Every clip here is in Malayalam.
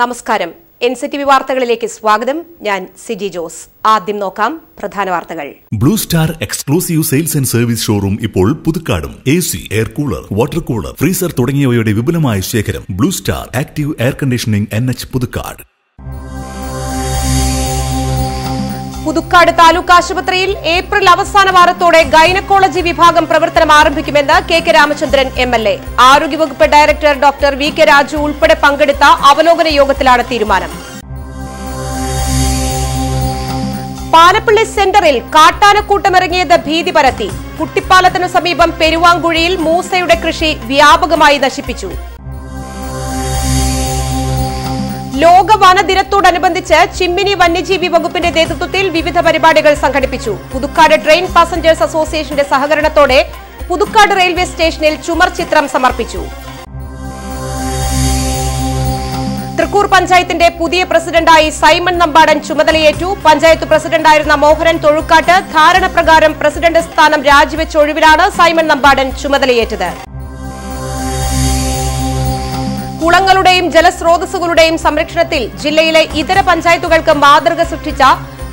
നമസ്കാരം എൻ സി ടി വി വാർത്തകളിലേക്ക് സ്വാഗതം ഞാൻ സിജി ജോസ് ആദ്യം നോക്കാം പ്രധാന വാർത്തകൾ blue star exclusive sales and service showroom ഇപ്പോൾ പുതുക്കാടും A C air cooler water cooler freezer തുടങ്ങിയവയുടെ വിപുലമായ ശേഖരം blue star active air conditioning N H Puthukkad Puthukkad taluk ആശുപത്രിയിൽ ഏപ്രിൽ അവസാന വാരത്തോടെ ഗൈനക്കോളജി വിഭാഗം പ്രവർത്തനം ആരംഭിക്കുമെന്ന് K K Ramachandran M L A ആരോഗ്യവകുപ്പ് director doctor V K Raju ഉൾപ്പെടെ പങ്കെടുത്ത അവലോകന യോഗത്തിലാണ് തീരുമാനം പാലപ്പള്ളി സെന്ററിൽ കാട്ടാനക്കൂട്ടമിറങ്ങിയത് ഭീതി പരത്തി കുട്ടിപ്പാലത്തിനു സമീപം പെരുവാങ്കുഴിയിൽ മൂസയുടെ കൃഷി വ്യാപകമായി നശിപ്പിച്ചു ലോക വനദിനത്തോടനുബന്ധിച്ച് ചിമ്മിനി വന്യജീവി വകുപ്പിന്റെ നേതൃത്വത്തിൽ വിവിധ പരിപാടികൾ സംഘടിപ്പിച്ചു പുതുക്കാട് ട്രെയിൻ പാസഞ്ചേഴ്സ് അസോസിയേഷന്റെ സഹകരണത്തോടെ പുതുക്കാട് റെയിൽവേ സ്റ്റേഷനിൽ ചുമർ ചിത്രം സമർപ്പിച്ചു തൃക്കൂർ പഞ്ചായത്തിന്റെ പുതിയ പ്രസിഡന്റായി സൈമൺ നമ്പാടൻ ചുമതലയേറ്റു പഞ്ചായത്ത് പ്രസിഡന്റായിരുന്ന മോഹനൻ തൊഴുക്കാട്ട് ധാരണപ്രകാരം പ്രസിഡന്റ് സ്ഥാനം രാജിവെച്ച ഒഴിവിലാണ് സൈമൺ നമ്പാടൻ ചുമതലയേറ്റത് കുളങ്ങളുടെയും ജലസ്രോതസ്സുകളുടെയും സംരക്ഷണത്തിൽ ജില്ലയിലെ ഇതര പഞ്ചായത്തുകൾക്ക് മാതൃക സൃഷ്ടിച്ച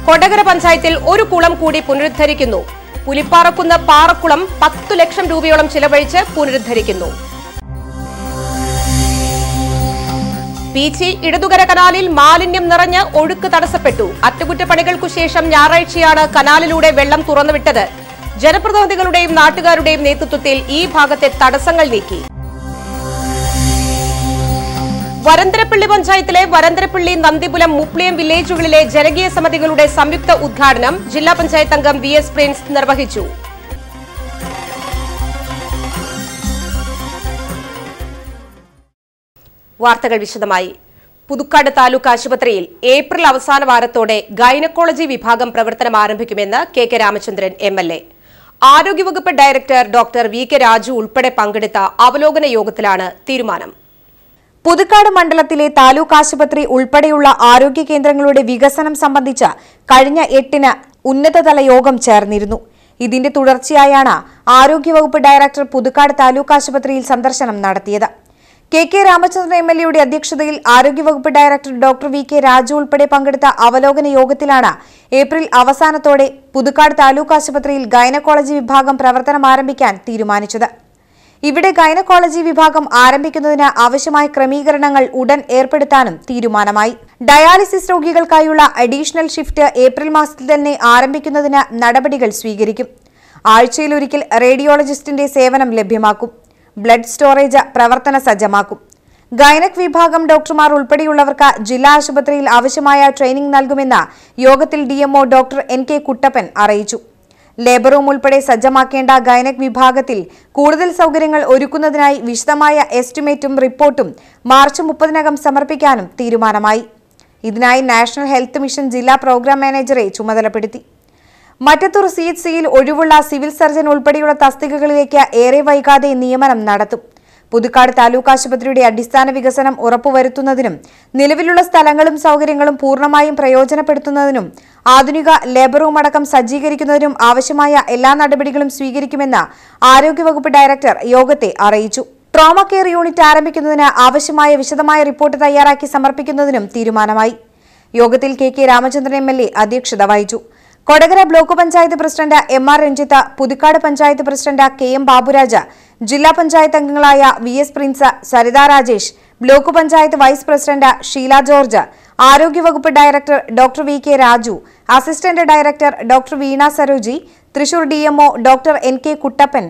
കൊടകര പഞ്ചായത്തിൽ ഒരു കുളം കൂടി പുനരുദ്ധരിക്കുന്നു പുലിപ്പാറക്കുന്ന് പാറക്കുളം പത്തു ലക്ഷം രൂപയോളം ചിലവഴിച്ച് പുനരുദ്ധരിക്കുന്നു ബീച്ചിൽ ഇടതുകര കനാലിൽ മാലിന്യം നിറഞ്ഞ് ഒഴുക്ക് തടസ്സപ്പെട്ടു അറ്റകുറ്റപ്പണികൾക്കു ശേഷം ഞായറാഴ്ചയാണ് കനാലിലൂടെ വെള്ളം തുറന്നുവിട്ടത് ജനപ്രതിനിധികളുടെയും നാട്ടുകാരുടെയും നേതൃത്വത്തിൽ ഈ ഭാഗത്തെ തടസ്സങ്ങൾ നീക്കി വരന്തരപ്പള്ളി പഞ്ചായത്തിലെ വരന്തരപ്പള്ളി നന്ദിപുലം മുപ്ലിയം വില്ലേജുകളിലെ ജനകീയ സമിതികളുടെ സംയുക്ത ഉദ്ഘാടനം ജില്ലാ പഞ്ചായത്ത് അംഗം വി എസ് പ്രിൻസ് നിർവഹിച്ചു വാർത്തകൾ വിശദമായി പുതുക്കാട് താലൂക്ക് ആശുപത്രിയിൽ ഏപ്രിൽ അവസാന വാരത്തോടെ ഗൈനക്കോളജി വിഭാഗം പ്രവർത്തനം ആരംഭിക്കുമെന്ന് K K Ramachandran M L A ആരോഗ്യവകുപ്പ് director doctor V K Raju ഉൾപ്പെടെ പങ്കെടുത്ത അവലോകന യോഗത്തിലാണ് തീരുമാനം പുതുക്കാട് മണ്ഡലത്തിലെ താലൂക്ക് ആശുപത്രി ഉൾപ്പെടെയുള്ള ആരോഗ്യ കേന്ദ്രങ്ങളുടെ വികസനം സംബന്ധിച്ച് കഴിഞ്ഞ എട്ടിന് ഉന്നതതല യോഗം ചേർന്നിരുന്നു ഇതിന്റെ തുടർച്ചയായാണ് ആരോഗ്യവകുപ്പ് ഡയറക്ടർ പുതുക്കാട് താലൂക്ക് ആശുപത്രിയിൽ സന്ദർശനം നടത്തിയത് K K Ramachandran M L എയുടെ അധ്യക്ഷതയിൽ ആരോഗ്യവകുപ്പ് director doctor V K Raju ഉൾപ്പെടെ പങ്കെടുത്ത അവലോകന യോഗത്തിലാണ് ഏപ്രിൽ അവസാനത്തോടെ പുതുക്കാട് താലൂക്ക് ആശുപത്രിയിൽ ഗൈനക്കോളജി വിഭാഗം പ്രവർത്തനം ആരംഭിക്കാൻ തീരുമാനിച്ചത് ഇവിടെ ഗൈനക്കോളജി വിഭാഗം ആരംഭിക്കുന്നതിന് ആവശ്യമായ ക്രമീകരണങ്ങൾ ഉടൻ ഏർപ്പെടുത്താനും തീരുമാനമായി ഡയാലിസിസ് രോഗികൾക്കായുള്ള അഡീഷണൽ ഷിഫ്റ്റ് ഏപ്രിൽ മാസത്തിൽ തന്നെ ആരംഭിക്കുന്നതിന് നടപടികൾ സ്വീകരിക്കും ആഴ്ചയിലൊരിക്കൽ റേഡിയോളജിസ്റ്റിന്റെ സേവനം ലഭ്യമാക്കും ബ്ലഡ് സ്റ്റോറേജ് പ്രവർത്തന സജ്ജമാക്കും ഗൈനക് വിഭാഗം ഡോക്ടർമാർ ഉൾപ്പെടെയുള്ളവർക്ക് ജില്ലാ ആശുപത്രിയിൽ ആവശ്യമായ ട്രെയിനിംഗ് നൽകുമെന്ന് യോഗത്തിൽ DMO doctor N K Kuttappan അറിയിച്ചു ലേബർ റൂം ഉൾപ്പെടെ സജ്ജമാക്കേണ്ട ഗൈനക് വിഭാഗത്തിൽ കൂടുതൽ സൗകര്യങ്ങൾ ഒരുക്കുന്നതിനായി വിശദമായ എസ്റ്റിമേറ്റും റിപ്പോർട്ടും മാർച്ച് മുപ്പതിനകം സമർപ്പിക്കാനും തീരുമാനമായി ഇതിനായി നാഷണൽ ഹെൽത്ത് മിഷൻ ജില്ലാ പ്രോഗ്രാം മാനേജറെ ചുമതലപ്പെടുത്തി മറ്റത്തൂർ സി എച്ച് സിയിൽ ഒഴിവുള്ള സിവിൽ സർജൻ ഉൾപ്പെടെയുള്ള തസ്തികകളിലേക്ക് ഏറെ വൈകാതെ നിയമനം നടത്തും പുതുക്കാട് താലൂക്ക് ആശുപത്രിയുടെ അടിസ്ഥാന വികസനം ഉറപ്പുവരുത്തുന്നതിനും നിലവിലുള്ള സ്ഥലങ്ങളും സൗകര്യങ്ങളും പൂർണ്ണമായും പ്രയോജനപ്പെടുത്തുന്നതിനും ആധുനിക ലേബർ റൂം അടക്കം സജ്ജീകരിക്കുന്നതിനും ആവശ്യമായ എല്ലാ നടപടികളും സ്വീകരിക്കുമെന്ന് ആരോഗ്യവകുപ്പ് ഡയറക്ടർ യോഗത്തെ അറിയിച്ചു ട്രോമ കെയർ യൂണിറ്റ് ആരംഭിക്കുന്നതിന് ആവശ്യമായ വിശദമായ റിപ്പോർട്ട് തയ്യാറാക്കി സമർപ്പിക്കുന്നതിനും തീരുമാനമായി യോഗത്തിൽ K K Ramachandran M L A അധ്യക്ഷത വഹിച്ചു Kodakara block panchayat president M R Ranjith Puthukkad panchayat president K M Baburaj ജില്ലാ പഞ്ചായത്ത് അംഗങ്ങളായ V S Prince Saritha Rajesh block panchayat vice president Sheela George ആരോഗ്യവകുപ്പ് director doctor V K Raju assistant director doctor Veena Saroji Thrissur D doctor N K Kuttappan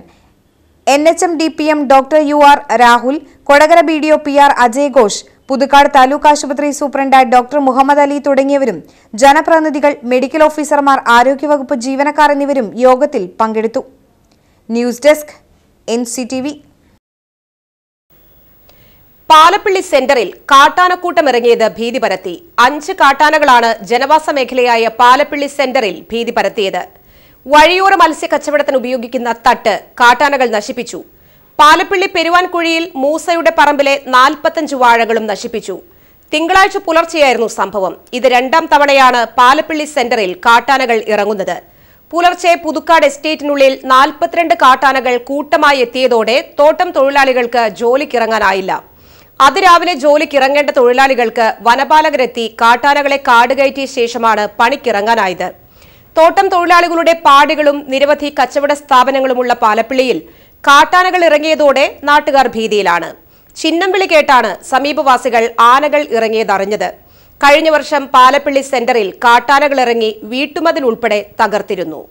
N H M D P M doctor U R Rahul Kodakara B D O P R Ajay Ghosh Puthukkad taluk ആശുപത്രി സൂപ്രണ്ട് ഡോക്ടർ മുഹമ്മദ് അലി തുടങ്ങിയവരും ജനപ്രതിനിധികൾ മെഡിക്കൽ ഓഫീസർമാർ ആരോഗ്യവകുപ്പ് ജീവനക്കാർ എന്നിവരും യോഗത്തിൽ പങ്കെടുത്തു ന്യൂസ് ഡെസ്ക് എൻ പാലപ്പിള്ളി സെന്ററിൽ കാട്ടാനക്കൂട്ടം ഇറങ്ങിയത് ഭീതി പരത്തി അഞ്ച് കാട്ടാനകളാണ് ജനവാസ മേഖലയായ പാലപ്പിള്ളി സെന്ററിൽ ഭീതി പരത്തിയത് വഴിയോര മത്സ്യ കച്ചവടത്തിന് ഉപയോഗിക്കുന്ന തട്ട് കാട്ടാനകൾ നശിപ്പിച്ചു പാലപ്പിള്ളി പെരുവാൻകുഴിയിൽ മൂസയുടെ പറമ്പിലെ നാൽപ്പത്തഞ്ച് വാഴകളും നശിപ്പിച്ചു തിങ്കളാഴ്ച പുലർച്ചെയായിരുന്നു സംഭവം ഇത് രണ്ടാം തവണയാണ് പാലപ്പിള്ളി സെന്ററിൽ കാട്ടാനകൾ ഇറങ്ങുന്നത് പുലർച്ചെ പുതുക്കാട് എസ്റ്റേറ്റിനുള്ളിൽ നാൽപ്പത്തിരണ്ട് കാട്ടാനകൾ കൂട്ടമായി എത്തിയതോടെ തോട്ടം തൊഴിലാളികൾക്ക് ജോലിക്കിറങ്ങാനായില്ല അതിരാവിലെ ജോലിക്കിറങ്ങേണ്ട തൊഴിലാളികൾക്ക് വനപാലകരെത്തി കാട്ടാനകളെ കാടുകയറ്റിയ ശേഷമാണ് പണിക്കിറങ്ങാനായത് തോട്ടം തൊഴിലാളികളുടെ പാടികളും നിരവധി കച്ചവട സ്ഥാപനങ്ങളുമുള്ള പാലപ്പിള്ളിയിൽ കാട്ടാനകൾ ഇറങ്ങിയതോടെ നാട്ടുകാർ ഭീതിയിലാണ് ചിഹ്നം വിളി കേട്ടാണ് സമീപവാസികൾ ആനകൾ ഇറങ്ങിയതറിഞ്ഞത് കഴിഞ്ഞ വർഷം പാലപ്പിള്ളി സെന്ററിൽ കാട്ടാനകൾ ഇറങ്ങി വീട്ടുമതിലുൾപ്പെടെ തകർത്തിരുന്നു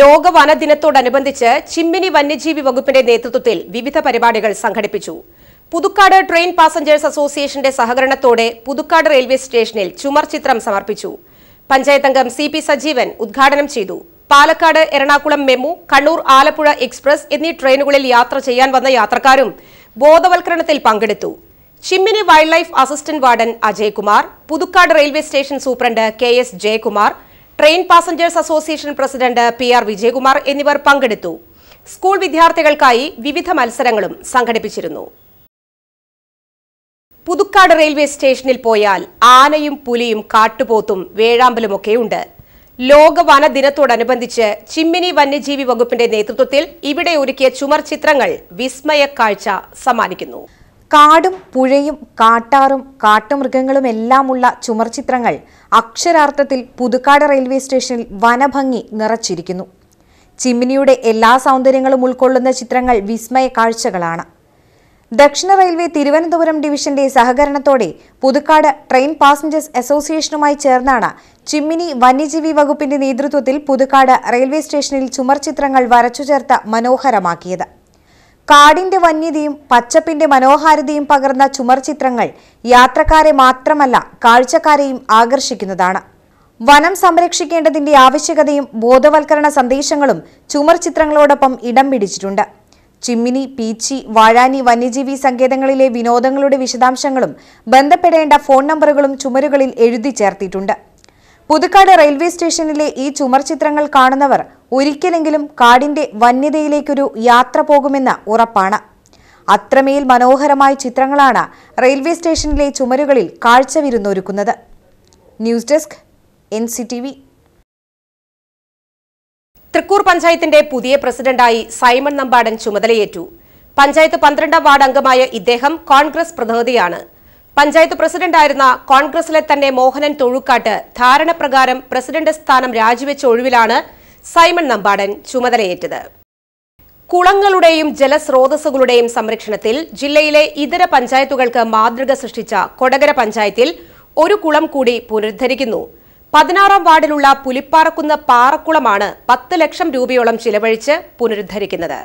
ലോക വനദിനത്തോടനുബന്ധിച്ച് ചിമ്മിനി വന്യജീവി വകുപ്പിന്റെ നേതൃത്വത്തിൽ വിവിധ പരിപാടികൾ സംഘടിപ്പിച്ചു പുതുക്കാട് ട്രെയിൻ പാസഞ്ചേഴ്സ് അസോസിയേഷന്റെ സഹകരണത്തോടെ പുതുക്കാട് റെയിൽവേ സ്റ്റേഷനിൽ ചുമർ ചിത്രം സമർപ്പിച്ചു പഞ്ചായത്തംഗം സി പി സജീവൻ ഉദ്ഘാടനം ചെയ്തു പാലക്കാട് എറണാകുളം മെമു കണ്ണൂർ ആലപ്പുഴ എക്സ്പ്രസ് എന്നീ ട്രെയിനുകളിൽ യാത്ര ചെയ്യാൻ വന്ന യാത്രക്കാരും ബോധവൽക്കരണത്തിൽ പങ്കെടുത്തു Chimmini wildlife assistant warden Ajaykumar Puthukkad railway station superintendent K S Jayakumar train passengers association president P R Vijayakumar എന്നിവർ പങ്കെടുത്തു സ്കൂൾ വിദ്യാർത്ഥികൾക്കായി വിവിധ മത്സരങ്ങളും സംഘടിപ്പിച്ചിരുന്നു പുതുക്കാട് റെയിൽവേ സ്റ്റേഷനിൽ പോയാൽ ആനയും പുലിയും കാട്ടുപോത്തും വേഴാമ്പലുമൊക്കെയുണ്ട് ലോക വനദിനത്തോടനുബന്ധിച്ച് ചിമ്മിനി വന്യജീവി വകുപ്പിന്റെ നേതൃത്വത്തിൽ ഇവിടെ ഒരുക്കിയ ചുമർ ചിത്രങ്ങൾ വിസ്മയ കാഴ്ച സമ്മാനിക്കുന്നു കാടും പുഴയും കാട്ടാറും കാട്ടുമൃഗങ്ങളും എല്ലാമുള്ള ചുമർചിത്രങ്ങൾ അക്ഷരാർത്ഥത്തിൽ പുതുക്കാട് റെയിൽവേ സ്റ്റേഷനിൽ വനഭംഗി നിറച്ചിരിക്കുന്നു ചിമ്മിനിയുടെ എല്ലാ സൗന്ദര്യങ്ങളും ഉൾക്കൊള്ളുന്ന ചിത്രങ്ങൾ വിസ്മയ കാഴ്ചകളാണ് ദക്ഷിണ റെയിൽവേ തിരുവനന്തപുരം ഡിവിഷന്റെ സഹകരണത്തോടെ പുതുക്കാട് ട്രെയിൻ പാസഞ്ചേഴ്സ് അസോസിയേഷനുമായി ചേർന്നാണ് ചിമ്മിനി വന്യജീവി വകുപ്പിന്റെ നേതൃത്വത്തിൽ പുതുക്കാട് റെയിൽവേ സ്റ്റേഷനിൽ ചുമർചിത്രങ്ങൾ വരച്ചു ചേർത്ത് മനോഹരമാക്കിയത് കാടിന്റെ വന്യതയും പച്ചപ്പിന്റെ മനോഹാരിതയും പകർന്ന ചുമർചിത്രങ്ങൾ യാത്രക്കാരെ മാത്രമല്ല കാഴ്ചക്കാരെയും ആകർഷിക്കുന്നതാണ് വനം സംരക്ഷിക്കേണ്ടതിന്റെ ആവശ്യകതയും ബോധവൽക്കരണ സന്ദേശങ്ങളും ചുമർ ചിത്രങ്ങളോടൊപ്പം ഇടം പിടിച്ചിട്ടുണ്ട് ചിമ്മിനി പീച്ചി വാഴാനി വന്യജീവി സങ്കേതങ്ങളിലെ വിനോദങ്ങളുടെ വിശദാംശങ്ങളും ബന്ധപ്പെടേണ്ട ഫോൺ നമ്പറുകളും ചുമരുകളിൽ എഴുതി ചേർത്തിട്ടുണ്ട് പുതുക്കാട് റെയിൽവേ സ്റ്റേഷനിലെ ഈ ചുമർചിത്രങ്ങൾ കാണുന്നവർ ഒരിക്കലെങ്കിലും കാടിന്റെ വന്യതയിലേക്കൊരു യാത്ര പോകുമെന്ന് ഉറപ്പാണ് അത്രമേൽ മനോഹരമായ ചിത്രങ്ങളാണ് റെയിൽവേ സ്റ്റേഷനിലെ ചുമരുകളിൽ കാഴ്ച വിരുന്നൊരുക്കുന്നത് news desk N C T V Thrikkur പഞ്ചായത്തിന്റെ പുതിയ പ്രസിഡന്റായി സൈമൺ നമ്പാടൻ ചുമതലയേറ്റു പഞ്ചായത്ത് പന്ത്രണ്ടാം വാർഡ് അംഗമായ ഇദ്ദേഹം കോൺഗ്രസ് പ്രതിനിധിയാണ് പഞ്ചായത്ത് പ്രസിഡന്റായിരുന്ന കോൺഗ്രസിലെ തന്നെ മോഹനൻ തൊഴുക്കാട്ട് ധാരണപ്രകാരം പ്രസിഡന്റ് സ്ഥാനം രാജിവെച്ച ഒഴിവിലാണ് സൈമൺ നമ്പാടൻ ചുമതലയേറ്റത് കുളങ്ങളുടെയും ജലസ്രോതസ്സുകളുടെയും സംരക്ഷണത്തിൽ ജില്ലയിലെ ഇതര പഞ്ചായത്തുകൾക്ക് മാതൃക സൃഷ്ടിച്ച കൊടകര പഞ്ചായത്തിൽ ഒരു കുളം കൂടി പുനരുദ്ധരിക്കുന്നു പതിനാറാം വാർഡിലുള്ള പുലിപ്പാറക്കുന്ന് പാറക്കുളമാണ് പത്ത് ലക്ഷം രൂപയോളം ചിലവഴിച്ച് പുനരുദ്ധരിക്കുന്നത്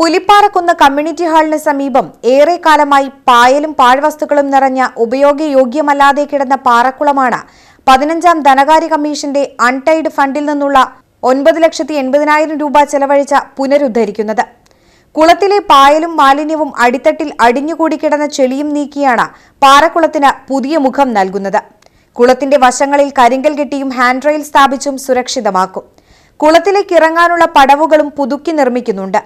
പുലിപ്പാറക്കുന്ന് കമ്മ്യൂണിറ്റി ഹാളിന് സമീപം ഏറെക്കാലമായി പായലും പാഴ്വസ്തുക്കളും നിറഞ്ഞ ഉപയോഗയോഗ്യമല്ലാതെ കിടന്ന പാറക്കുളമാണ് പതിനഞ്ചാം ധനകാര്യ കമ്മീഷന്റെ അൺടൈഡ് ഫണ്ടിൽ നിന്നുള്ള ഒൻപത് ലക്ഷത്തി എൺപതിനായിരം രൂപ ചെലവഴിച്ച പുനരുദ്ധരിക്കുന്നത് കുളത്തിലെ പായലും മാലിന്യവും അടിത്തട്ടിൽ അടിഞ്ഞുകൂടി കിടന്ന ചെളിയും നീക്കിയാണ് പാറക്കുളത്തിന് പുതിയ മുഖം നൽകുന്നത് കുളത്തിന്റെ വശങ്ങളിൽ കരിങ്കൽ കെട്ടിയും ഹാൻഡ് റെയിൽ സ്ഥാപിച്ചും സുരക്ഷിതമാക്കും കുളത്തിലേക്ക് ഇറങ്ങാനുള്ള പടവുകളും പുതുക്കി നിർമ്മിക്കുന്നുണ്ട്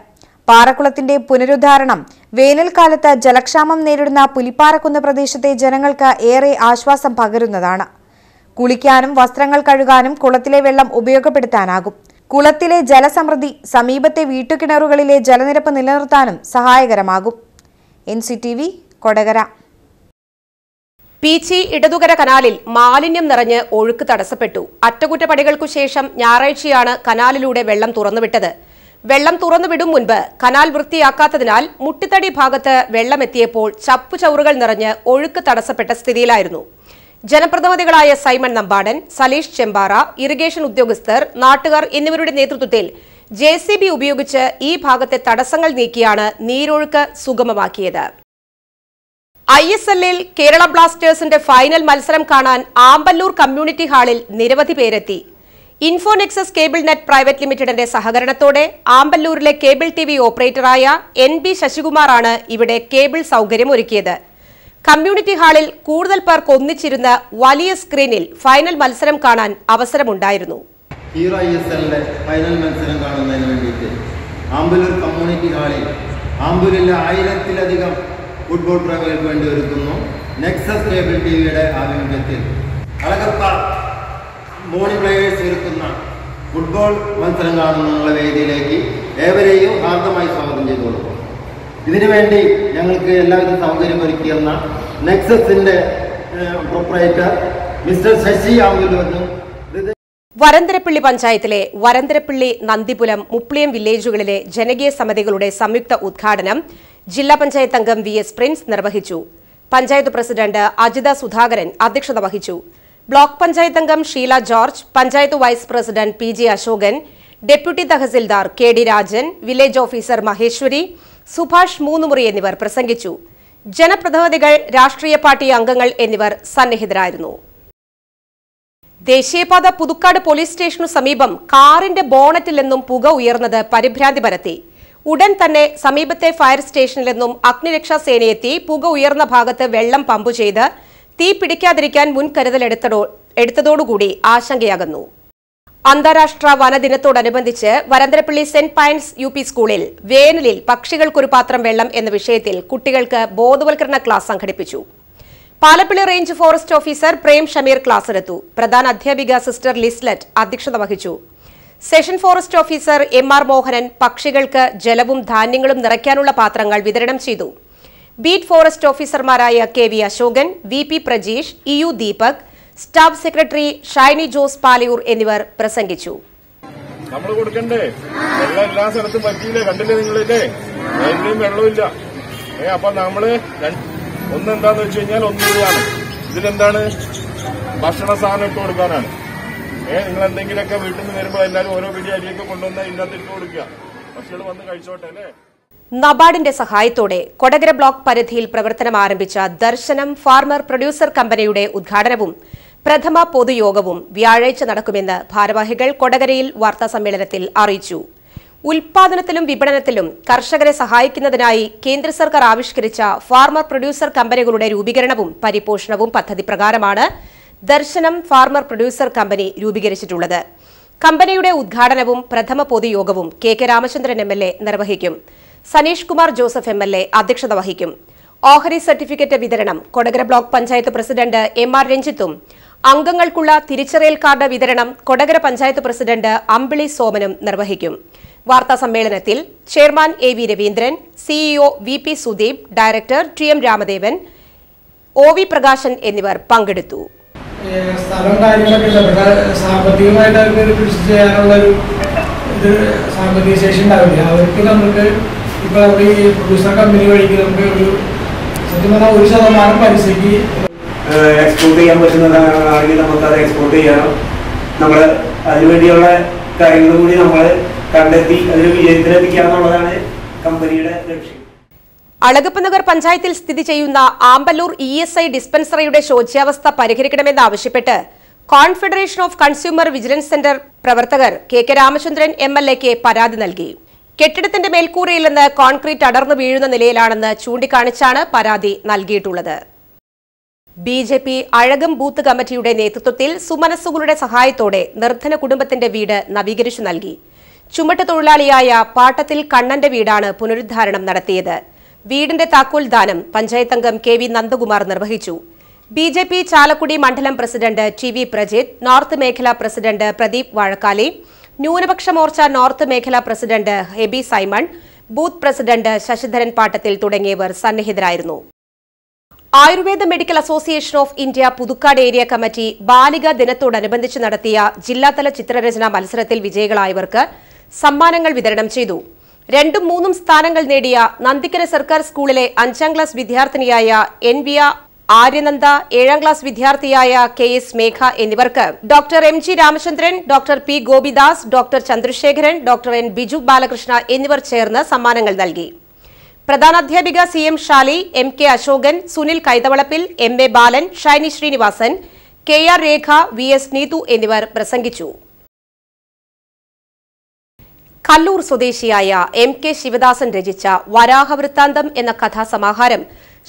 പാറക്കുളത്തിന്റെ പുനരുദ്ധാരണം വേനൽക്കാലത്ത് ജലക്ഷാമം നേരിടുന്ന പുലിപ്പാറക്കുന്ന് പ്രദേശത്തെ ജനങ്ങൾക്ക് ഏറെ ആശ്വാസം പകരുന്നതാണ് കുളിക്കാനും വസ്ത്രങ്ങൾ കഴുകാനും കുളത്തിലെ വെള്ളം ഉപയോഗപ്പെടുത്താനാകും കുളത്തിലെ ജലസമൃദ്ധി സമീപത്തെ വീട്ടുകിണറുകളിലെ ജലനിരപ്പ് നിലനിർത്താനും സഹായകരമാകും N C T V Kodakara Peechi ഇടതുകര കനാലിൽ മാലിന്യം നിറഞ്ഞ് ഒഴുക്ക് തടസ്സപ്പെട്ടു അറ്റകുറ്റപ്പണികൾക്കു ശേഷം ഞായറാഴ്ചയാണ് കനാലിലൂടെ വെള്ളം തുറന്നുവിട്ടത് വെള്ളം തുറന്നുവിടും മുൻപ് കനാൽ വൃത്തിയാക്കാത്തതിനാൽ മുട്ടിത്തടി ഭാഗത്ത് വെള്ളമെത്തിയപ്പോൾ ചപ്പുചൗറുകൾ നിറഞ്ഞ് ഒഴുക്ക് തടസ്സപ്പെട്ട സ്ഥിതിയിലായിരുന്നു ജനപ്രതിനിധികളായ സൈമൺ നമ്പാടൻ സലീഷ് ചെമ്പാറ ഇറിഗേഷൻ ഉദ്യോഗസ്ഥർ നാട്ടുകാർ എന്നിവരുടെ നേതൃത്വത്തിൽ ജെ ഉപയോഗിച്ച് ഈ ഭാഗത്തെ തടസ്സങ്ങൾ നീക്കിയാണ് നീരൊഴുക്ക് സുഗമമാക്കിയത് ഐ എസ് എല്ലിൽ കേരള ബ്ലാസ്റ്റേഴ്സിന്റെ ഫൈനൽ മത്സരം കാണാൻ ആമ്പല്ലൂർ കമ്മ്യൂണിറ്റി ഹാളിൽ നിരവധി പേരെത്തി ഇൻഫോനെക്സസ് കേബിൾ നെറ്റ് പ്രൈവറ്റ് ലിമിറ്റഡിന്റെ സഹകരണത്തോടെ ആമ്പല്ലൂരിലെ കേബിൾ ടി വി ഓപ്പറേറ്ററായ എൻ ബി ശശികുമാറാണ് ഇവിടെ കേബിൾ സൗകര്യം ഒരുക്കിയത് കമ്മ്യൂണിറ്റി ഹാളിൽ കൂടുതൽ പേർക്ക് ഒന്നിച്ചിരുന്ന വലിയ സ്ക്രീനിൽ ഫൈനൽ മത്സരം കാണാൻ അവസരമുണ്ടായിരുന്നു ഫൈനൽ മത്സരം കമ്മ്യൂണിറ്റി ഹാളിൽ ആയിരത്തിലധികം ഫുട്ബോൾ പ്രേമികൾക്ക് വേണ്ടി ഒരുക്കുന്നു നെക്സസ് കേബിൾ ടി വിയുടെ ആഭിമുഖ്യത്തിൽ അളകപ്പ മോണി പ്ലേയേഴ്സ് ഇരുത്തുന്ന ഫുട്ബോൾ മത്സരം കാണുന്നുള്ള വേദിയിലേക്ക് ഏവരെയും ഹാർദമായി സ്വാഗതം ചെയ്തു കൊടുക്കും ഇതിനുവേണ്ടി ഞങ്ങൾക്ക് എല്ലാവരും സൗകര്യം ഒരുക്കിയെന്ന നെക്സസിന്റെ പ്രൊപ്പറേറ്റർ മിസ്റ്റർ ശശി ആമുലൂരിനും വരന്തരപ്പള്ളി പഞ്ചായത്തിലെ വരന്തരപ്പള്ളി നന്ദിപുലം മുപ്ലിയം വില്ലേജുകളിലെ ജനകീയ സമിതികളുടെ സംയുക്ത ഉദ്ഘാടനം ജില്ലാ പഞ്ചായത്ത് അംഗം വി എസ് പ്രിൻസ് നിർവഹിച്ചു പഞ്ചായത്ത് പ്രസിഡന്റ് അജിത സുധാകരൻ അധ്യക്ഷത വഹിച്ചു ബ്ലോക്ക് പഞ്ചായത്ത് അംഗം Sheela George panchayat vice president P G Asokan deputy tahsildar K D Rajan village officer Maheswari Subhash Moonnumuri എന്നിവർ പ്രസംഗിച്ചു ജനപ്രതിനിധികൾ രാഷ്ട്രീയ പാർട്ടി അംഗങ്ങൾ എന്നിവർ സന്നിഹിതരായിരുന്നു ദേശീയപാത പുതുക്കാട് പോലീസ് സ്റ്റേഷനു സമീപം കാറിന്റെ ബോണറ്റിൽ നിന്നും പുക ഉയർന്നത് പരിഭ്രാന്തി പരത്തി ഉടൻ തന്നെ സമീപത്തെ ഫയർ സ്റ്റേഷനിൽ നിന്നും അഗ്നിരക്ഷാ പുക ഉയർന്ന ഭാഗത്ത് വെള്ളം പമ്പു ചെയ്ത് തീ പിടിക്കാതിരിക്കാൻ മുൻകരുതലെടുത്തതോ എടുത്തതോടുകൂടി ആശങ്കയാകുന്നു അന്താരാഷ്ട്ര വനദിനത്തോടനുബന്ധിച്ച് വരന്തരപ്പള്ളി സെന്റ് പൈൻസ് യു പി സ്കൂളിൽ വേനലിൽ പക്ഷികൾക്കൊരു പാത്രം വെള്ളം എന്ന വിഷയത്തിൽ കുട്ടികൾക്ക് ബോധവൽക്കരണ ക്ലാസ് സംഘടിപ്പിച്ചു Palappilly range forest officer Prem Shameer class എടുത്തു പ്രധാന അധ്യാപിക സിസ്റ്റർ ലിസ്ലറ്റ് അധ്യക്ഷത വഹിച്ചു session forest officer M R Mohanan പക്ഷികൾക്ക് ജലവും ധാന്യങ്ങളും നിറയ്ക്കാനുള്ള പാത്രങ്ങൾ വിതരണം ചെയ്തു ബീറ്റ് ഫോറസ്റ്റ് ഓഫീസർമാരായ K V Asokan V P Prajeesh E U Deepak staff secretary Shiny Jose Palayoor എന്നിവർ പ്രസംഗിച്ചു നമ്മൾ കൊടുക്കണ്ടേ എല്ലാം എല്ലാ സ്ഥലത്തും പറ്റിയില്ലേ കണ്ടില്ലേ നിങ്ങളില്ലേ അതിന്റെയും വെള്ളമില്ല ഏ അപ്പൊ നമ്മള് ഒന്നെന്താന്ന് വെച്ച് കഴിഞ്ഞാൽ ഒന്ന് ഇതാണ് ഇതിലെന്താണ് ഭക്ഷണ സാധനം ഇട്ട് കൊടുക്കാനാണ് ഏ നിങ്ങൾ എന്തെങ്കിലുമൊക്കെ വീട്ടിൽ നിന്ന് വരുമ്പോൾ എല്ലാവരും ഓരോ പിടി അരിയൊക്കെ കൊണ്ടുവന്ന ഇല്ലാത്തിട്ട് കൊടുക്കുക പക്ഷികൾ വന്ന് കഴിച്ചോട്ടെ അല്ലേ നബാർഡിന്റെ സഹായത്തോടെ കൊടകര ബ്ലോക്ക് പരിധിയിൽ പ്രവർത്തനം ആരംഭിച്ച ദർശനം ഫാർമർ പ്രൊഡ്യൂസർ കമ്പനിയുടെ ഉദ്ഘാടനവും പ്രഥമ പൊതുയോഗവും വ്യാഴാഴ്ച നടക്കുമെന്ന് ഭാരവാഹികൾ കൊടകരയിൽ വാർത്താസമ്മേളനത്തിൽ അറിയിച്ചു ഉൽപാദനത്തിലും വിപണനത്തിലും കർഷകരെ സഹായിക്കുന്നതിനായി കേന്ദ്ര സർക്കാർ ആവിഷ്കരിച്ച ഫാർമർ പ്രൊഡ്യൂസർ കമ്പനികളുടെ രൂപീകരണവും പരിപോഷണവും പദ്ധതി പ്രകാരമാണ് ദർശനം ഫാർമർ പ്രൊഡ്യൂസർ കമ്പനി രൂപീകരിച്ചിട്ടുള്ളത് കമ്പനിയുടെ ഉദ്ഘാടനവും പ്രഥമ പൊതുയോഗവും കെ കെ രാമചന്ദ്രൻ എം നിർവഹിക്കും Saneesh Kumar Joseph M L A അധ്യക്ഷത വഹിക്കും ഓഹരി സർട്ടിഫിക്കറ്റ് വിതരണം Kodakara block panchayat president M R രഞ്ജിത്തും അംഗങ്ങൾക്കുള്ള തിരിച്ചറിയൽ കാർഡ് വിതരണം കൊടകര പഞ്ചായത്ത് പ്രസിഡന്റ് അമ്പിളി സോമനും നിർവഹിക്കും വാർത്താ സമ്മേളനത്തിൽ chairman A V Raveendran CEO V P Sudeep director T M Ramadevan O V Prakashan എന്നിവർ പങ്കെടുത്തു സാമ്പത്തികമായിട്ട് അവർക്ക് കൃഷി ചെയ്യാനുള്ള ഒരു ഇത് സാമ്പത്തിക ശേഷി ഉണ്ടാവില്ല അവർക്ക് നമുക്ക് ഇപ്പോൾ നമ്മുടെ ഈ പ്രൊഡ്യൂസർ കമ്പനി വഴിക്ക് നമുക്ക് ഒരു സത്യം പറഞ്ഞാൽ ഒരു ശതമാനം പലിശയ്ക്ക് എക്സ്പോർട്ട് ചെയ്യാൻ പറ്റുന്നതാണെങ്കിൽ നമുക്ക് അത് എക്സ്പോർട്ട് ചെയ്യണം നമ്മൾ അതിനുവേണ്ടിയുള്ള കാര്യങ്ങൾ കൂടി നമ്മൾ കണ്ടെത്തി അതിന് വിജയത്തിലെത്തിക്കുക എന്നുള്ളതാണ് കമ്പനിയുടെ ലക്ഷ്യം അളകപ്പ് നഗർ പഞ്ചായത്തിൽ സ്ഥിതി ചെയ്യുന്ന ആമ്പല്ലൂർ ഇ എസ് ഐ ഡിസ്പെൻസറിയുടെ ശോച്യാവസ്ഥ പരിഹരിക്കണമെന്നാവശ്യപ്പെട്ട് confederation of consumer vigilance centre പ്രവർത്തകർ K K Ramachandran M L എക്ക് പരാതി നൽകി കെട്ടിടത്തിന്റെ മേൽക്കൂരയിൽ നിന്ന് കോൺക്രീറ്റ് അടർന്നു വീഴുന്ന നിലയിലാണെന്ന് ചൂണ്ടിക്കാണിച്ചാണ് പരാതി നൽകിയിട്ടുള്ളത് B J P Azhakam booth കമ്മിറ്റിയുടെ നേതൃത്വത്തിൽ സുമനസ്സുകളുടെ സഹായത്തോടെ നിർധന കുടുംബത്തിന്റെ വീട് നവീകരിച്ചു നൽകി ചുമട്ട് തൊഴിലാളിയായ പാട്ടത്തിൽ കണ്ണന്റെ വീടാണ് പുനരുദ്ധാരണം നടത്തിയത് വീടിന്റെ താക്കോൽ ദാനം പഞ്ചായത്ത് അംഗം കെ വി നന്ദകുമാർ നിർവഹിച്ചു ബി ജെ പി ചാലക്കുടി മണ്ഡലം president T V Prajith north മേഖലാ പ്രസിഡന്റ് പ്രദീപ് വാഴക്കാലി ന്യൂനപക്ഷ മോർച്ച നോർത്ത് മേഖലാ president Aby Simon booth president Sasidharan Pattathil തുടങ്ങിയവർ സന്നിഹിതരായിരുന്നു Ayurveda medical association of India Puthukkad area committee ബാലിക ദിനത്തോടനുബന്ധിച്ച് നടത്തിയ ജില്ലാതല ചിത്രരചനാ മത്സരത്തിൽ വിജയികളായവർക്ക് സമ്മാനങ്ങൾ വിതരണം ചെയ്തു രണ്ടും മൂന്നും സ്ഥാനങ്ങൾ നേടിയ നന്ദിക്കര സർക്കാർ സ്കൂളിലെ അഞ്ചാം ക്ലാസ് വിദ്യാർത്ഥിനിയായ എൻവിയ ആര്യനന്ദ ഏഴാം ക്ലാസ് വിദ്യാർത്ഥിയായ കെ എസ് മേഘ എന്നിവർക്ക് doctor M G Ramachandran doctor P Gopidas doctor Chandrasekharan doctor N Biju Balakrishna എന്നിവർ ചേർന്ന് സമ്മാനങ്ങൾ നൽകി പ്രധാനാധ്യാപിക C M Shali M K Asokan Sunil Kaithavalappil M A Balan Shiny Sreenivasan K R Rekha V S Neethu എന്നിവർ പ്രസംഗിച്ചു കല്ലൂർ സ്വദേശിയായ എം കെ ശിവദാസൻ രചിച്ച വരാഹവൃത്താന്തം എന്ന കഥാസമാഹാരം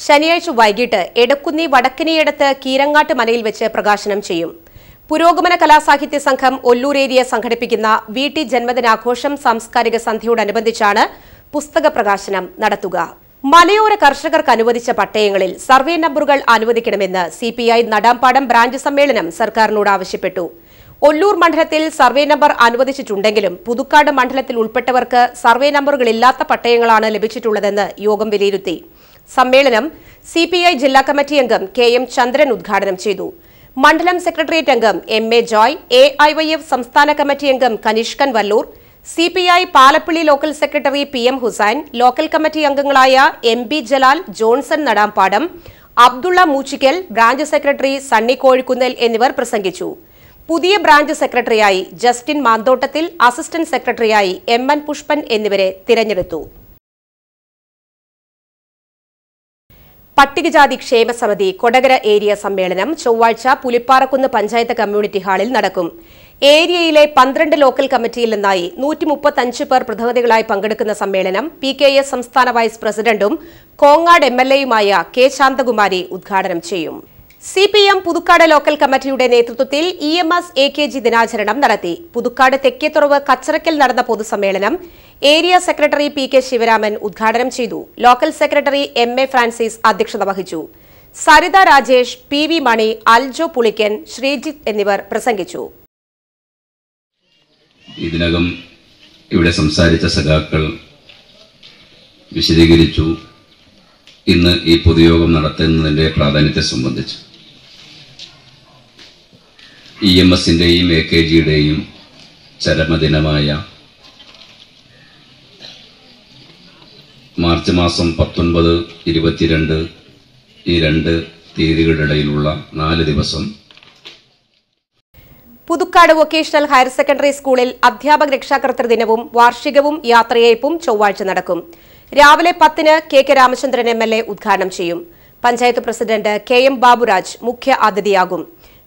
ശനിയാഴ്ച വൈകിട്ട് എടക്കുന്നി വടക്കിനിയടത്ത് കീരങ്ങാട്ട് മലയിൽ വെച്ച് പ്രകാശനം ചെയ്യും പുരോഗമന കലാസാഹിത്യ സംഘം ഒല്ലൂർ ഏരിയ സംഘടിപ്പിക്കുന്ന വീട്ടി ജന്മദിനാഘോഷം സാംസ്കാരിക സന്ധ്യയോടനുബന്ധിച്ചാണ് പുസ്തക പ്രകാശനം നടത്തുക മലയോര കർഷകർക്ക് അനുവദിച്ച പട്ടയങ്ങളിൽ സർവേ നമ്പറുകൾ അനുവദിക്കണമെന്ന് സിപിഐ നടാംപാടം ബ്രാഞ്ച് സമ്മേളനം സർക്കാരിനോട് ആവശ്യപ്പെട്ടു ഒല്ലൂർ മണ്ഡലത്തിൽ സർവേ നമ്പർ അനുവദിച്ചിട്ടുണ്ടെങ്കിലും പുതുക്കാട് മണ്ഡലത്തിൽ ഉൾപ്പെട്ടവർക്ക് സർവേ നമ്പറുകളില്ലാത്ത പട്ടയങ്ങളാണ് ലഭിച്ചിട്ടുള്ളതെന്ന് യോഗം വിലയിരുത്തി സമ്മേളനം സി പി ഐ ജില്ലാ കമ്മിറ്റി അംഗം കെ എം ചന്ദ്രൻ ഉദ്ഘാടനം ചെയ്തു മണ്ഡലം സെക്രട്ടേറിയറ്റ് അംഗം M A Joy A I Y F സംസ്ഥാന കമ്മിറ്റി അംഗം Kanishkan Valloor C P I Palappilly local secretary P M Hussain local committee അംഗങ്ങളായ M B Jalal Johnson Nadampadam Abdulla Moochikkal branch secretary Sunny Kozhikunnal എന്നിവർ പ്രസംഗിച്ചു പുതിയ ബ്രാഞ്ച് സെക്രട്ടറിയായി ജസ്റ്റിൻ മാന്തോട്ടത്തിൽ അസിസ്റ്റന്റ് സെക്രട്ടറിയായി എം എൻ പുഷ്പൻ എന്നിവരെ തിരഞ്ഞെടുത്തു പട്ടികജാതി ക്ഷേമ സമിതി കൊടകര ഏരിയ സമ്മേളനം ചൊവ്വാഴ്ച പുലിപ്പാറക്കുന്ന് പഞ്ചായത്ത് കമ്മ്യൂണിറ്റി ഹാളിൽ നടക്കും ഏരിയയിലെ പന്ത്രണ്ട് ലോക്കൽ കമ്മിറ്റിയിൽ നിന്നായി നൂറ്റി പേർ പ്രതിനിധികളായി പങ്കെടുക്കുന്ന സമ്മേളനം പി കെ എസ് സംസ്ഥാന വൈസ് പ്രസിഡന്റും കോങ്ങാട് എം എൽ എയുമായ കെ ശാന്തകുമാരി ഉദ്ഘാടനം ചെയ്യും C P M Puthukkad local കമ്മിറ്റിയുടെ നേതൃത്വത്തിൽ E M S A K G ദിനാചരണം നടത്തി പുതുക്കാട് തെക്കേത്തുറവ് കച്ചറക്കൽ നടന്ന പൊതുസമ്മേളനം area secretary P K Sivaraman ഉദ്ഘാടനം ചെയ്തു local secretary M A Francis അധ്യക്ഷത വഹിച്ചു സരിത രാജേഷ് പി വി മണി അൽജോ പുളിക്കൻ ശ്രീജിത്ത് എന്നിവർ പ്രസംഗിച്ചു ഇതിനകം ഇവിടെ സംസാരിച്ച സഖാക്കൾ വിശദീകരിച്ചു ഇന്ന് ഈ പൊതുയോഗം നടത്തുന്നതിൻ്റെ പ്രാധാന്യത്തെ സംബന്ധിച്ച് ഇ എം എസിൻ്റെയും എ കെ ജിയുടെയും ചരമദിനമായ മാർച്ച് മാസം പത്തൊൻപത് ഇരുപത്തിരണ്ട് ഈ രണ്ട് തീയതികളിടയിലുള്ള നാല് ദിവസം പുതുക്കാട് വൊക്കേഷണൽ ഹയർ സെക്കൻഡറി സ്കൂളിൽ അധ്യാപക രക്ഷാകർത്തൃ ദിനവും വാർഷികവും യാത്രയയപ്പും ചൊവ്വാഴ്ച നടക്കും രാവിലെ പത്തിന് K K Ramachandran M L A ഉദ്ഘാടനം ചെയ്യും panchayat president K M Baburaj മുഖ്യ അതിഥിയാകും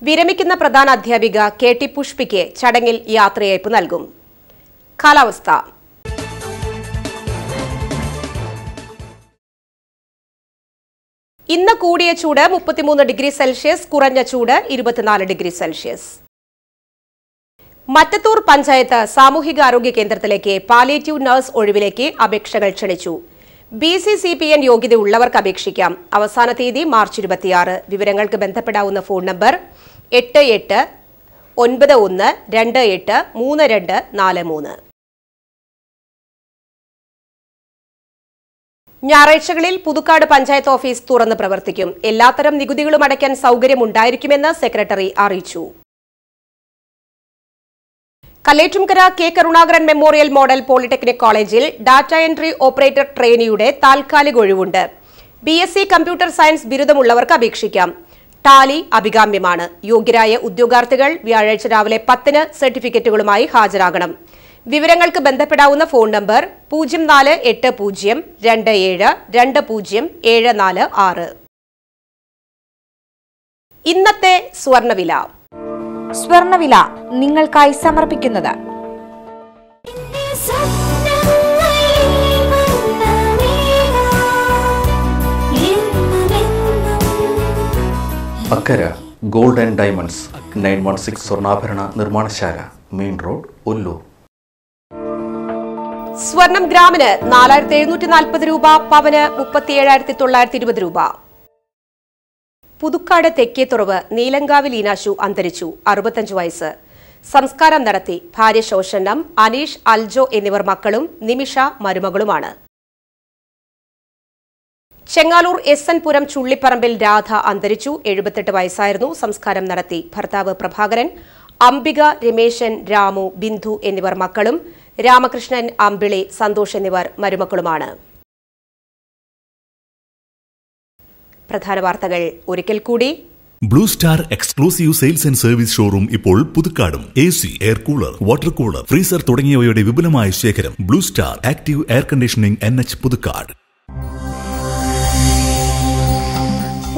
വിരമിക്കുന്ന പ്രധാന അധ്യാപിക കെ ടി പുഷ്പിക്ക് ചടങ്ങിൽ യാത്രയയപ്പ് നൽകും കാലാവസ്ഥ ഇന്ന് കൂടിയ ചൂട് മുപ്പത്തിമൂന്ന് ഡിഗ്രി സെൽഷ്യസ് കുറഞ്ഞ ചൂട് ഇരുപത്തിനാല് ഡിഗ്രി സെൽഷ്യസ് മറ്റത്തൂർ പഞ്ചായത്ത് സാമൂഹിക ആരോഗ്യ കേന്ദ്രത്തിലേക്ക് പാലിയേറ്റീവ് നഴ്സ് ഒഴിവിലേക്ക് അപേക്ഷകൾ ക്ഷണിച്ചു B C C P N യോഗ്യതയുള്ളവർക്ക് അപേക്ഷിക്കാം അവസാന തീയതി മാർച്ച് ഇരുപത്തിയാറ് വിവരങ്ങൾക്ക് ബന്ധപ്പെടാവുന്ന ഫോൺ നമ്പർ എട്ട് എട്ട് ഒൻപത് ഒന്ന് രണ്ട് എട്ട് മൂന്ന് രണ്ട് നാല് മൂന്ന് ഞായറാഴ്ചകളിൽ പുതുക്കാട് പഞ്ചായത്ത് ഓഫീസ് തുറന്ന് പ്രവർത്തിക്കും എല്ലാത്തരം നികുതികളും അടയ്ക്കാൻ സൌകര്യമുണ്ടായിരിക്കുമെന്ന് സെക്രട്ടറി അറിയിച്ചു Kallettumkara K Karunakaran memorial model polytechnic കോളേജിൽ ഡാറ്റ എൻട്രി ഓപ്പറേറ്റർ ട്രെയിനിയുടെ താൽക്കാലിക ഒഴിവുണ്ട് B S C computer science ബിരുദമുള്ളവർക്ക് അപേക്ഷിക്കാം ടാലി അഭികാമ്യമാണ് യോഗ്യരായ ഉദ്യോഗാർത്ഥികൾ വ്യാഴാഴ്ച രാവിലെ പത്തിന് സർട്ടിഫിക്കറ്റുകളുമായി ഹാജരാകണം വിവരങ്ങൾക്ക് ബന്ധപ്പെടാവുന്ന ഫോൺ നമ്പർ പൂജ്യം നാല് എട്ട് പൂജ്യം രണ്ട് ഏഴ് രണ്ട് പൂജ്യം ഏഴ് നാല് ആറ് ഇന്നത്തെ സ്വർണവില സ്വർണവില നിങ്ങൾക്കായി സമർപ്പിക്കുന്നത് Akkara gold and diamonds nine one six സ്വർണ്ണാഭരണ നിർമ്മാണശാല മെയിൻ റോഡ് ഒല്ലൂർ സ്വർണം ഗ്രാമിന് നാലായിരത്തി എഴുന്നൂറ്റി നാൽപ്പത് രൂപ പവന് മുപ്പത്തി ഏഴായിരത്തി തൊള്ളായിരത്തി ഇരുപത് രൂപ പുതുക്കാട് തുറവ് നീലങ്കാവിൽ ഈനാശു അന്തരിച്ചു അറുപത്തഞ്ച് വയസ്സ് സംസ്കാരം നടത്തി ഭാര്യ ശോഷന്നം അനീഷ് അൽജോ എന്നിവർ മക്കളും നിമിഷ മരുമകളുമാണ് ചെങ്ങാലൂർ എസ് എൻ പുരം ചുള്ളിപ്പറമ്പിൽ രാധ അന്തരിച്ചു എഴുപത്തെട്ട് വയസ്സായിരുന്നു സംസ്കാരം നടത്തി ഭർത്താവ് പ്രഭാകരൻ അംബിക രമേശൻ രാമു ബിന്ദു എന്നിവർ മക്കളും രാമകൃഷ്ണൻ അമ്പിളി സന്തോഷ് എന്നിവർ മരുമക്കളുമാണ് പ്രധാന വാർത്തകൾ ഒരിക്കൽ കൂടി blue star exclusive sales and service showroom ഇപ്പോൾ പുതുക്കാടും A C air cooler water cooler freezer തുടങ്ങിയവയുടെ വിപുലമായ ശേഖരം blue star active air conditioning N H Puthukkad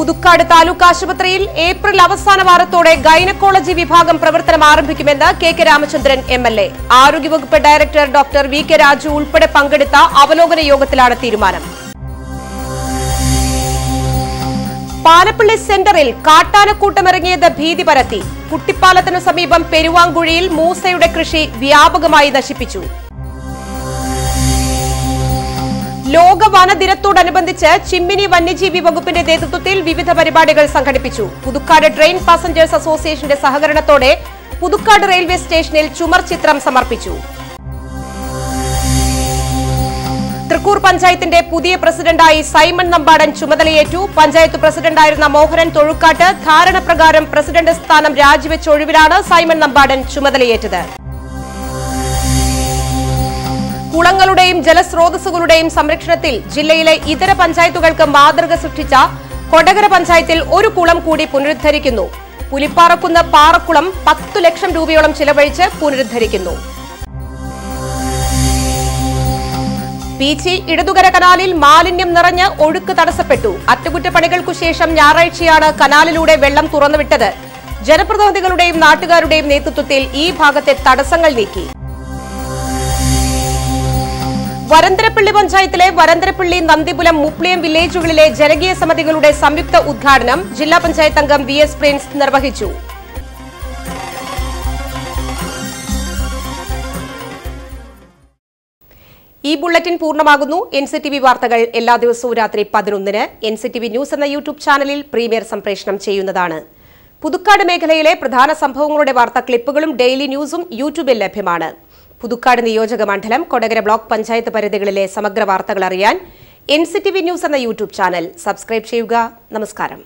Puthukkad taluk ആശുപത്രിയിൽ ഏപ്രിൽ അവസാന വാരത്തോടെ ഗൈനക്കോളജി വിഭാഗം പ്രവർത്തനം ആരംഭിക്കുമെന്ന് K K Ramachandran M L A ആരോഗ്യവകുപ്പ് director doctor V K Raju ഉൾപ്പെടെ പങ്കെടുത്ത അവലോകന യോഗത്തിലാണ് തീരുമാനം പാലപ്പള്ളി സെന്ററിൽ കാട്ടാനക്കൂട്ടമിറങ്ങിയത് ഭീതി പരത്തി കുട്ടിപ്പാലത്തിനു സമീപം പെരുവാങ്കുഴിയിൽ മൂസയുടെ കൃഷി വ്യാപകമായി നശിപ്പിച്ചു ലോക വനദിനത്തോടനുബന്ധിച്ച് ചിമ്മിനി വന്യജീവി വകുപ്പിന്റെ നേതൃത്വത്തിൽ വിവിധ പരിപാടികൾ സംഘടിപ്പിച്ചു പുതുക്കാട് ട്രെയിൻ പാസഞ്ചേഴ്സ് അസോസിയേഷന്റെ സഹകരണത്തോടെ പുതുക്കാട് റെയിൽവേ സ്റ്റേഷനിൽ ചുമർ ചിത്രം സമർപ്പിച്ചു തൃക്കൂർ പഞ്ചായത്തിന്റെ പുതിയ പ്രസിഡന്റായി സൈമൺ നമ്പാടൻ ചുമതലയേറ്റു പഞ്ചായത്ത് പ്രസിഡന്റായിരുന്ന മോഹനൻ തൊഴുക്കാട്ട് ധാരണപ്രകാരം പ്രസിഡന്റ് സ്ഥാനം രാജിവെച്ച ഒഴിവിലാണ് സൈമൺ നമ്പാടൻ ചുമതലയേറ്റത് കുളങ്ങളുടെയും ജലസ്രോതസ്സുകളുടെയും സംരക്ഷണത്തിൽ ജില്ലയിലെ ഇതര പഞ്ചായത്തുകൾക്ക് മാതൃക സൃഷ്ടിച്ച കൊടകര പഞ്ചായത്തിൽ ഒരു കുളം കൂടി പുനരുദ്ധരിക്കുന്നു പുലിപ്പാറക്കുന്ന് പാറക്കുളം പത്തു ലക്ഷം രൂപയോളം ചിലവഴിച്ച് പുനരുദ്ധരിക്കുന്നു ബീച്ചിൽ ഇടതുകര കനാലിൽ മാലിന്യം നിറഞ്ഞ് ഒഴുക്ക് തടസ്സപ്പെട്ടു അറ്റകുറ്റപ്പണികൾക്കു ശേഷം ഞായറാഴ്ചയാണ് കനാലിലൂടെ വെള്ളം തുറന്നുവിട്ടത് ജനപ്രതിനിധികളുടെയും നാട്ടുകാരുടെയും നേതൃത്വത്തിൽ ഈ ഭാഗത്തെ തടസ്സങ്ങൾ നീക്കി വരന്തരപ്പള്ളി പഞ്ചായത്തിലെ വരന്തരപ്പള്ളി നന്ദിപുലം മുപ്ലിയം വില്ലേജുകളിലെ ജനകീയ സമിതികളുടെ സംയുക്ത ഉദ്ഘാടനം ജില്ലാ പഞ്ചായത്ത് അംഗം വി എസ് പ്രിൻസ് നിർവഹിച്ചു ഈ ബുള്ളറ്റിൻ പൂർണ്ണമാകുന്നു എൻ സി ടി വി വാർത്തകൾ എല്ലാ ദിവസവും രാത്രി പതിനൊന്നിന് N C T V news എന്ന യൂട്യൂബ് ചാനലിൽ പ്രീമിയർ സംപ്രേഷണം ചെയ്യുന്നതാണ് പുതുക്കാട് മേഖലയിലെ പ്രധാന സംഭവങ്ങളുടെ വാർത്താ ക്ലിപ്പുകളും ഡെയിലി ന്യൂസും യൂട്യൂബിൽ ലഭ്യമാണ് പുതുക്കാട് നിയോജക മണ്ഡലം കൊടകര ബ്ലോക്ക് പഞ്ചായത്ത് പരിധികളിലെ സമഗ്ര വാർത്തകൾ അറിയാൻ N C T V news എന്ന യൂട്യൂബ് ചാനൽ സബ്സ്ക്രൈബ് ചെയ്യുക നമസ്കാരം